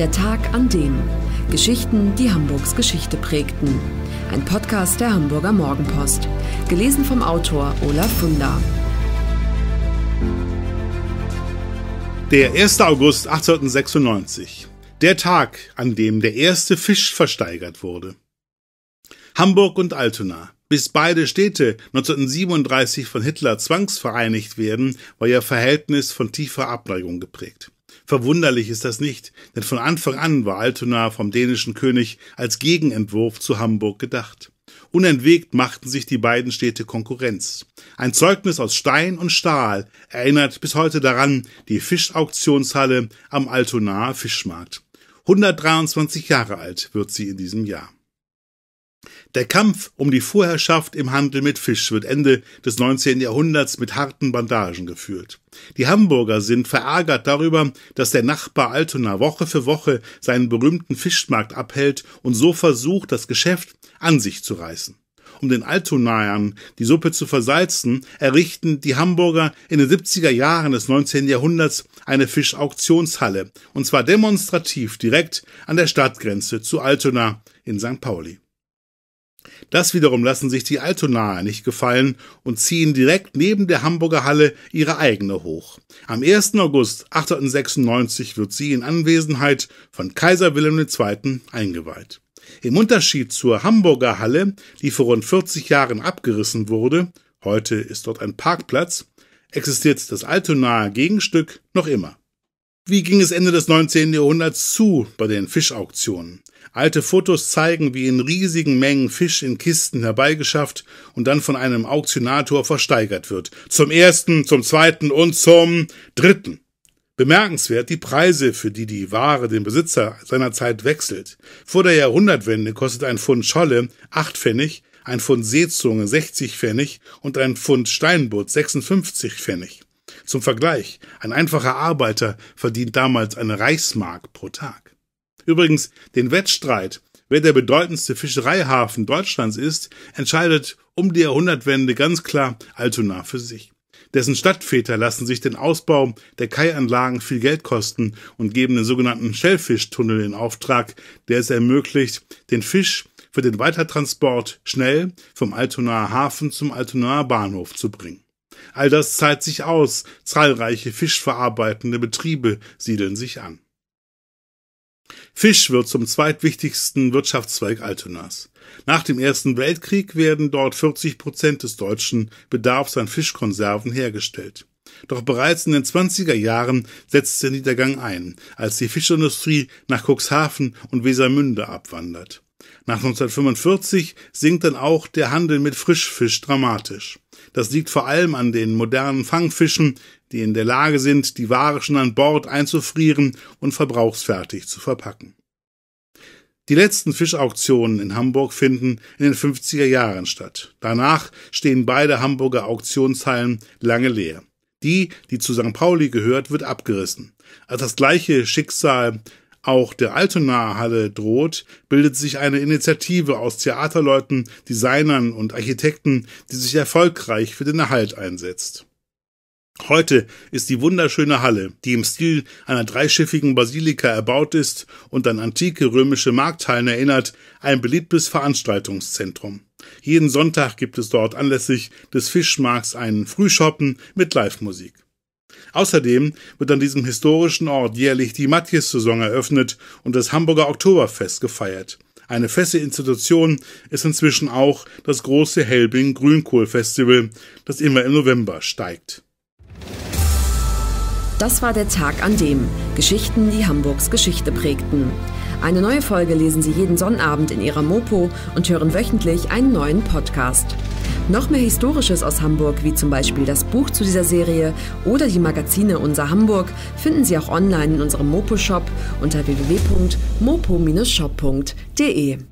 Der Tag an dem. Geschichten, die Hamburgs Geschichte prägten. Ein Podcast der Hamburger Morgenpost. Gelesen vom Autor Olaf Funder. Der 1. August 1896. Der Tag, an dem der erste Fisch versteigert wurde. Hamburg und Altona. Bis beide Städte 1937 von Hitler zwangsvereinigt werden, war ihr Verhältnis von tiefer Abneigung geprägt. Verwunderlich ist das nicht, denn von Anfang an war Altona vom dänischen König als Gegenentwurf zu Hamburg gedacht. Unentwegt machten sich die beiden Städte Konkurrenz. Ein Zeugnis aus Stein und Stahl erinnert bis heute daran die Fischauktionshalle am Altonaer Fischmarkt. 123 Jahre alt wird sie in diesem Jahr. Der Kampf um die Vorherrschaft im Handel mit Fisch wird Ende des 19. Jahrhunderts mit harten Bandagen geführt. Die Hamburger sind verärgert darüber, dass der Nachbar Altona Woche für Woche seinen berühmten Fischmarkt abhält und so versucht, das Geschäft an sich zu reißen. Um den Altonaern die Suppe zu versalzen, errichten die Hamburger in den 70er Jahren des 19. Jahrhunderts eine Fischauktionshalle, und zwar demonstrativ direkt an der Stadtgrenze zu Altona in St. Pauli. Das wiederum lassen sich die Altonaer nicht gefallen und ziehen direkt neben der Hamburger Halle ihre eigene hoch. Am 1. August 1896 wird sie in Anwesenheit von Kaiser Wilhelm II. eingeweiht. Im Unterschied zur Hamburger Halle, die vor rund 40 Jahren abgerissen wurde, heute ist dort ein Parkplatz, existiert das Altonaer Gegenstück noch immer. Wie ging es Ende des 19. Jahrhunderts zu bei den Fischauktionen? Alte Fotos zeigen, wie in riesigen Mengen Fisch in Kisten herbeigeschafft und dann von einem Auktionator versteigert wird. Zum ersten, zum zweiten und zum dritten. Bemerkenswert die Preise, für die die Ware den Besitzer seinerzeit wechselt. Vor der Jahrhundertwende kostet ein Pfund Scholle acht Pfennig, ein Pfund Seezunge 60 Pfennig und ein Pfund Steinbutt 56 Pfennig. Zum Vergleich, ein einfacher Arbeiter verdient damals eine Reichsmark pro Tag. Übrigens, den Wettstreit, wer der bedeutendste Fischereihafen Deutschlands ist, entscheidet um die Jahrhundertwende ganz klar Altona für sich. Dessen Stadtväter lassen sich den Ausbau der Kaianlagen viel Geld kosten und geben den sogenannten Schellfischtunnel in Auftrag, der es ermöglicht, den Fisch für den Weitertransport schnell vom Altonaer Hafen zum Altonaer Bahnhof zu bringen. All das zahlt sich aus, zahlreiche fischverarbeitende Betriebe siedeln sich an. Fisch wird zum zweitwichtigsten Wirtschaftszweig Altonas. Nach dem Ersten Weltkrieg werden dort 40 Prozent des deutschen Bedarfs an Fischkonserven hergestellt. Doch bereits in den 20er Jahren setzt der Niedergang ein, als die Fischindustrie nach Cuxhaven und Wesermünde abwandert. Nach 1945 sinkt dann auch der Handel mit Frischfisch dramatisch. Das liegt vor allem an den modernen Fangfischen, die in der Lage sind, die Ware schon an Bord einzufrieren und verbrauchsfertig zu verpacken. Die letzten Fischauktionen in Hamburg finden in den 50er Jahren statt. Danach stehen beide Hamburger Auktionshallen lange leer. Die, die zu St. Pauli gehört, wird abgerissen. Als das gleiche Schicksal auch der Altonaer Halle droht, bildet sich eine Initiative aus Theaterleuten, Designern und Architekten, die sich erfolgreich für den Erhalt einsetzt. Heute ist die wunderschöne Halle, die im Stil einer dreischiffigen Basilika erbaut ist und an antike römische Markthallen erinnert, ein beliebtes Veranstaltungszentrum. Jeden Sonntag gibt es dort anlässlich des Fischmarks einen Frühschoppen mit Live-Musik. Außerdem wird an diesem historischen Ort jährlich die Matjes-Saison eröffnet und das Hamburger Oktoberfest gefeiert. Eine feste Institution ist inzwischen auch das große Helbing Grünkohl-Festival, das immer im November steigt. Das war der Tag an dem Geschichten, die Hamburgs Geschichte prägten. Eine neue Folge lesen Sie jeden Sonnabend in Ihrer Mopo und hören wöchentlich einen neuen Podcast. Noch mehr Historisches aus Hamburg, wie zum Beispiel das Buch zu dieser Serie oder die Magazine Unser Hamburg, finden Sie auch online in unserem Mopo-Shop unter www.mopo-shop.de.